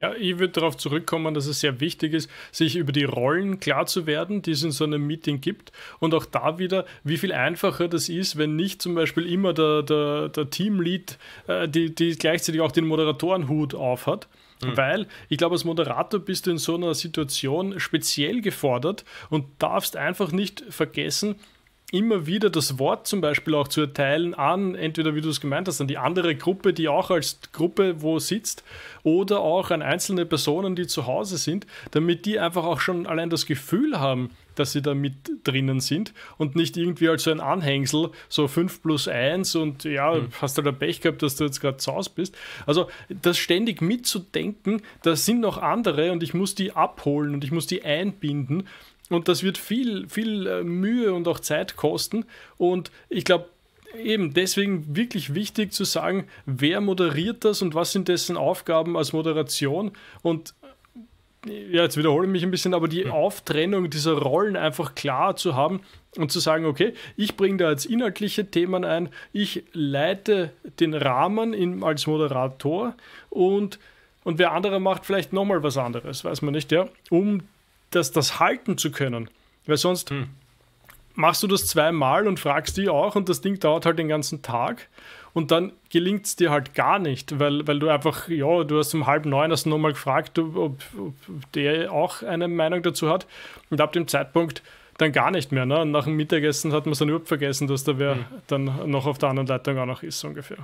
Ja, ich würde darauf zurückkommen, dass es sehr wichtig ist, sich über die Rollen klar zu werden, die es in so einem Meeting gibt. Und auch da wieder, wie viel einfacher das ist, wenn nicht zum Beispiel immer der, der, der Teamlead, äh, die, die gleichzeitig auch den Moderatorenhut aufhat. Mhm. Weil ich glaube, als Moderator bist du in so einer Situation speziell gefordert und darfst einfach nicht vergessen, immer wieder das Wort zum Beispiel auch zu erteilen an, entweder wie du es gemeint hast, an die andere Gruppe, die auch als Gruppe wo sitzt, oder auch an einzelne Personen, die zu Hause sind, damit die einfach auch schon allein das Gefühl haben, dass sie da mit drinnen sind und nicht irgendwie als so ein Anhängsel, so 5 plus 1 und ja, hm. hast du halt da Pech gehabt, dass du jetzt gerade zu Hause bist. Also das ständig mitzudenken, da sind noch andere und ich muss die abholen und ich muss die einbinden und das wird viel, viel äh, Mühe und auch Zeit kosten. Und ich glaube, eben deswegen wirklich wichtig zu sagen, wer moderiert das und was sind dessen Aufgaben als Moderation. Und äh, ja, jetzt wiederhole ich mich ein bisschen, aber die Auftrennung dieser Rollen einfach klar zu haben und zu sagen, okay, ich bringe da jetzt inhaltliche Themen ein, ich leite den Rahmen in, als Moderator und, und wer andere macht vielleicht nochmal was anderes, weiß man nicht, ja, um das, das halten zu können. Weil sonst hm. machst du das zweimal und fragst die auch und das Ding dauert halt den ganzen Tag und dann gelingt es dir halt gar nicht, weil, weil du einfach, ja, du hast um halb neun hast nochmal gefragt, ob, ob, der auch eine Meinung dazu hat und ab dem Zeitpunkt dann gar nicht mehr. Ne? nach dem Mittagessen hat man es dann überhaupt vergessen, dass da wer hm. dann noch auf der anderen Leitung auch noch ist, so ungefähr.